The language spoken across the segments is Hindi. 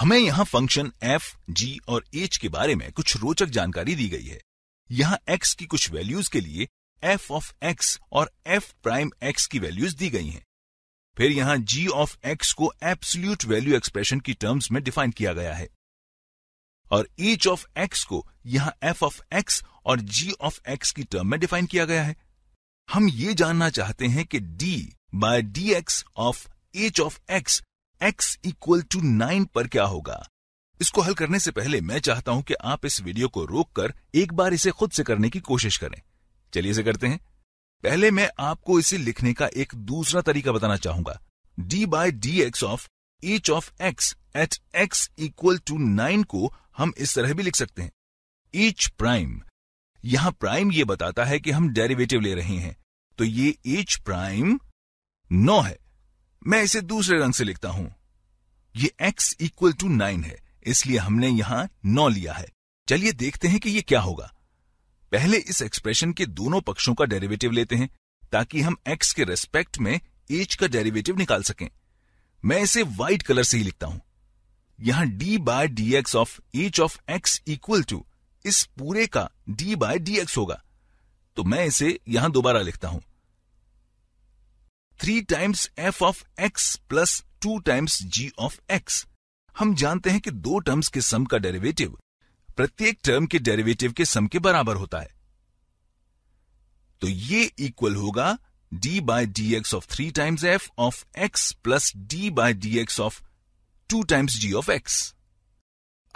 हमें यहां फंक्शन एफ जी और एच के बारे में कुछ रोचक जानकारी दी गई है यहां एक्स की कुछ वैल्यूज के लिए एफ ऑफ एक्स और एफ प्राइम एक्स की वैल्यूज दी गई हैं। फिर यहां जी ऑफ एक्स को एब्सोल्यूट वैल्यू एक्सप्रेशन की टर्म्स में डिफाइन किया गया है और एच ऑफ एक्स को यहां एफ ऑफ एक्स और जी ऑफ एक्स की टर्म में डिफाइन किया गया है हम ये जानना चाहते हैं कि D by D X of H of X x equal to nine पर क्या होगा इसको हल करने से पहले मैं चाहता हूं कि आप इस वीडियो को रोककर एक बार इसे खुद से करने की कोशिश करें चलिए इसे करते हैं पहले मैं आपको इसे लिखने का एक दूसरा तरीका बताना चाहूंगा d by D X of H of X at X equal to nine को हम इस तरह भी लिख सकते हैं एच प्राइम यहां प्राइम ये बताता है कि हम डेरिवेटिव ले रहे हैं तो ये एच प्राइम नौ है मैं इसे दूसरे रंग से लिखता हूं ये x इक्वल टू नाइन है इसलिए हमने यहां नौ लिया है चलिए देखते हैं कि यह क्या होगा पहले इस एक्सप्रेशन के दोनों पक्षों का डेरिवेटिव लेते हैं ताकि हम x के रेस्पेक्ट में h का डेरिवेटिव निकाल सकें मैं इसे व्हाइट कलर से ही लिखता हूं यहां d by D X of H of X equal to इस पूरे का d बाय डी एक्स होगा तो मैं इसे यहां दोबारा लिखता हूं three times F of X plus two times G of X हम जानते हैं कि दो टर्म्स के सम का डेरिवेटिव प्रत्येक टर्म के डेरिवेटिव के सम के बराबर होता है तो ये इक्वल होगा D by D X of three times F of X plus D by D X of two times G of X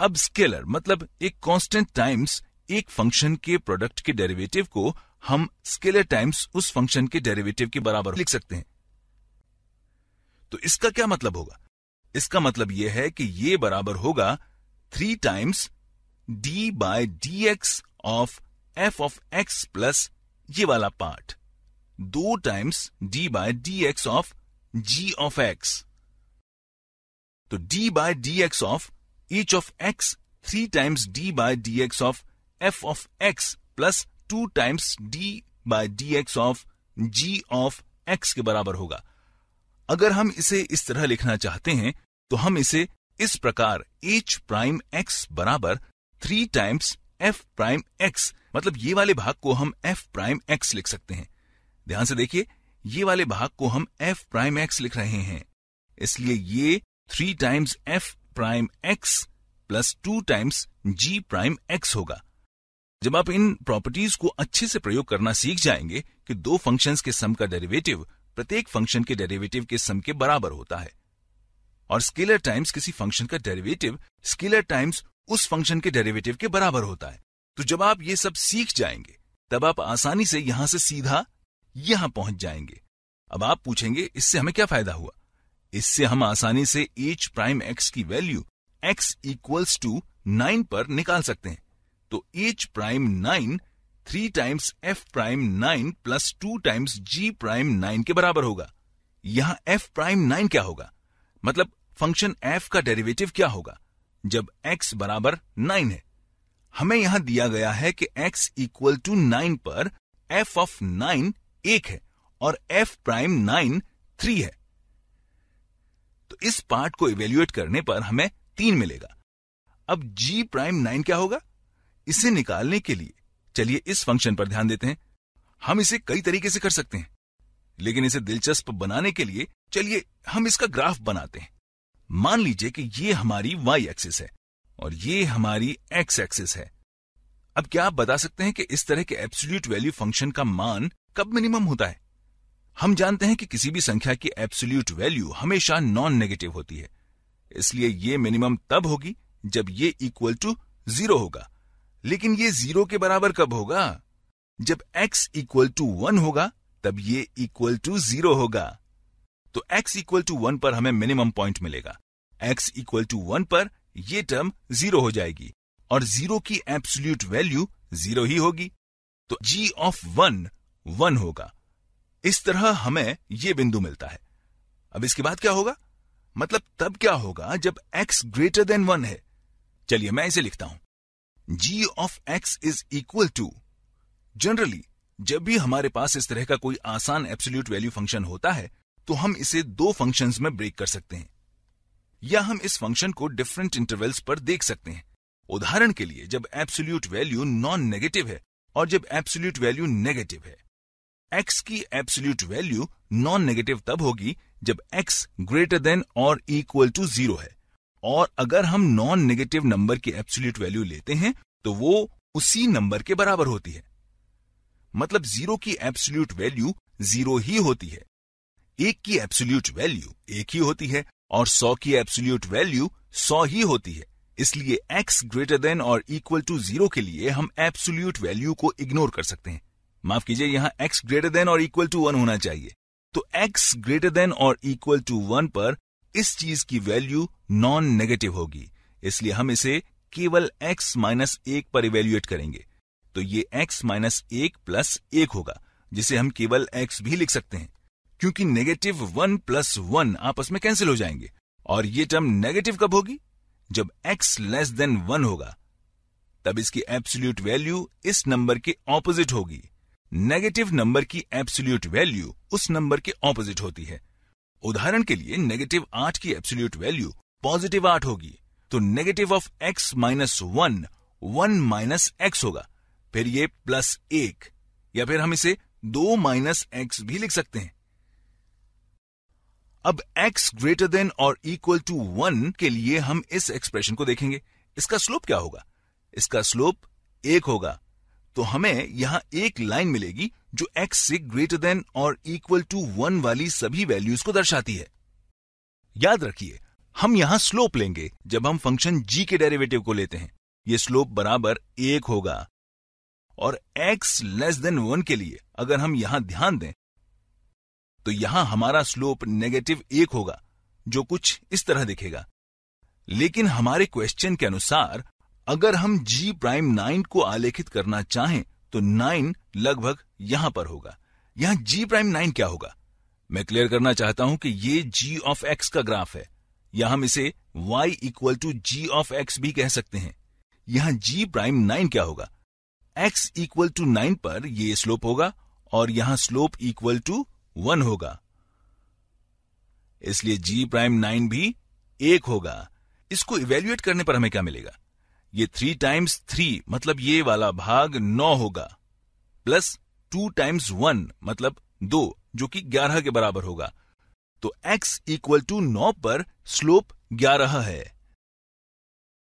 अब स्केलर मतलब एक कांस्टेंट टाइम्स एक फंक्शन के प्रोडक्ट के डेरिवेटिव को हम स्केलर टाइम्स उस फंक्शन के डेरिवेटिव के बराबर लिख सकते हैं तो इसका क्या मतलब होगा इसका मतलब यह है कि यह बराबर होगा three times D by D X of F of X plus ये वाला पार्ट दो times D by D X of G of X तो D by D X of X three times D by D X of F of X plus two times D by D X of G of X के बराबर होगा अगर हम इसे इस तरह लिखना चाहते हैं तो हम इसे इस प्रकार एच प्राइम एक्स बराबर three times F prime X मतलब ये वाले भाग को हम एफ प्राइम एक्स लिख सकते हैं ध्यान से देखिए ये वाले भाग को हम एफ प्राइम एक्स लिख रहे हैं इसलिए ये three times F prime X plus two times G prime X होगा जब आप इन प्रॉपर्टीज को अच्छे से प्रयोग करना सीख जाएंगे कि दो फंक्शंस के सम का डेरिवेटिव प्रत्येक फंक्शन के डेरिवेटिव के सम के बराबर होता है और स्केलर टाइम्स किसी फंक्शन का डेरिवेटिव स्केलर टाइम्स उस फंक्शन के डेरिवेटिव के बराबर होता है तो जब आप ये सब सीख जाएंगे तब आप आसानी से यहां से सीधा यहां पहुंच जाएंगे अब आप पूछेंगे इससे हमें क्या फायदा हुआ इससे हम आसानी से एच प्राइम एक्स की value X equals to nine पर निकाल सकते हैं तो H prime nine three times F prime nine plus two times G prime nine के बराबर होगा यहां एफ प्राइम नाइन क्या होगा मतलब फंक्शन एफ का डेरिवेटिव क्या होगा जब एक्स बराबर नाइन है हमें यहां दिया गया है कि एक्स इक्वल टू नाइन पर एफ ऑफ नाइन एक है और एफ प्राइम नाइन थ्री है तो इस पार्ट को इवेल्युएट करने पर हमें तीन मिलेगा अब जी प्राइम नाइन क्या होगा इसे निकालने के लिए चलिए इस फंक्शन पर ध्यान देते हैं हम इसे कई तरीके से कर सकते हैं लेकिन इसे दिलचस्प बनाने के लिए चलिए हम इसका ग्राफ बनाते हैं मान लीजिए कि ये हमारी वाई एक्सिस है और ये हमारी एक्स एक्सिस है अब क्या आप बता सकते हैं कि इस तरह के एब्सोल्यूट वैल्यू फंक्शन का मान कब मिनिमम होता है हम जानते हैं कि किसी भी संख्या की एब्सोल्यूट वैल्यू हमेशा नॉन नेगेटिव होती है इसलिए ये मिनिमम तब होगी जब ये इक्वल टू जीरो होगा लेकिन ये जीरो के बराबर कब होगा जब x इक्वल टू वन होगा तब ये इक्वल टू जीरो होगा तो x इक्वल टू वन पर हमें मिनिमम पॉइंट मिलेगा x इक्वल टू वन पर यह टर्म जीरो हो जाएगी और जीरो की एब्सोल्यूट वैल्यू जीरो ही होगी तो g ऑफ वन वन होगा इस तरह हमें यह बिंदु मिलता है अब इसके बाद क्या होगा मतलब तब क्या होगा जब x ग्रेटर देन वन है चलिए मैं इसे लिखता हूं G of X is equal to generally जब भी हमारे पास इस तरह का कोई आसान एब्सोल्यूट वैल्यू फंक्शन होता है तो हम इसे दो फंक्शंस में ब्रेक कर सकते हैं या हम इस फंक्शन को डिफरेंट इंटरवल्स पर देख सकते हैं उदाहरण के लिए जब एब्सोल्यूट वैल्यू नॉन नेगेटिव है और जब एब्सोल्यूट वैल्यू नेगेटिव है एक्स की एब्सोल्यूट वैल्यू नॉन नेगेटिव तब होगी जब एक्स ग्रेटर देन और इक्वल टू जीरो है और अगर हम नॉन नेगेटिव नंबर की एब्सोल्यूट वैल्यू लेते हैं तो वो उसी नंबर के बराबर होती है मतलब जीरो की एब्सोल्यूट वैल्यू जीरो ही होती है एक की एब्सोल्यूट वैल्यू एक ही होती है और सौ की एब्सोल्यूट वैल्यू सौ ही होती है इसलिए x ग्रेटर देन और इक्वल टू जीरो के लिए हम एब्सोल्यूट वैल्यू को इग्नोर कर सकते हैं माफ कीजिए यहां x ग्रेटर देन और इक्वल टू वन होना चाहिए तो x ग्रेटर देन और इक्वल टू वन पर इस चीज की वैल्यू नॉन नेगेटिव होगी इसलिए हम इसे केवल x माइनस एक पर इवेल्युएट करेंगे तो ये x माइनस एक प्लस एक होगा जिसे हम केवल x भी लिख सकते हैं क्योंकि नेगेटिव वन प्लस वन आपस में कैंसिल हो जाएंगे और ये टर्म नेगेटिव कब होगी जब x लेस देन वन होगा तब इसकी एब्सोल्यूट वैल्यू इस नंबर के ऑपोजिट होगी नेगेटिव नंबर की एब्सोल्यूट वैल्यू उस नंबर के ऑपोजिट होती है उदाहरण के लिए नेगेटिव आठ की एब्सोल्यूट वैल्यू पॉजिटिव आठ होगी तो negative of X minus one one minus X होगा फिर ये प्लस एक या फिर हम इसे दो माइनस एक्स भी लिख सकते हैं अब एक्स ग्रेटर देन और इक्वल टू वन के लिए हम इस एक्सप्रेशन को देखेंगे इसका स्लोप क्या होगा इसका स्लोप एक होगा तो हमें यहां एक लाइन मिलेगी जो x से ग्रेटर देन और इक्वल टू वन वाली सभी वैल्यूज को दर्शाती है याद रखिए हम यहां स्लोप लेंगे जब हम फंक्शन g के डेरिवेटिव को लेते हैं यह स्लोप बराबर एक होगा और x लेस देन वन के लिए अगर हम यहां ध्यान दें तो यहां हमारा स्लोप नेगेटिव एक होगा जो कुछ इस तरह दिखेगा लेकिन हमारे क्वेश्चन के अनुसार अगर हम g प्राइम नाइन को आलेखित करना चाहें तो नाइन लगभग यहां पर होगा यहां जी प्राइम नाइन क्या होगा मैं क्लियर करना चाहता हूं कि ये जी ऑफ एक्स का ग्राफ है या हम इसे y equal to G of X भी कह सकते हैं यहां g प्राइम नाइन क्या होगा x इक्वल टू नाइन पर यह स्लोप होगा और यहां स्लोप इक्वल टू वन होगा इसलिए g प्राइम नाइन भी एक होगा इसको इवेल्युएट करने पर हमें क्या मिलेगा ये थ्री टाइम्स थ्री मतलब ये वाला भाग नौ होगा प्लस टू टाइम्स वन मतलब दो जो कि ग्यारह के बराबर होगा तो एक्स इक्वल टू नौ पर स्लोप ग्यारह है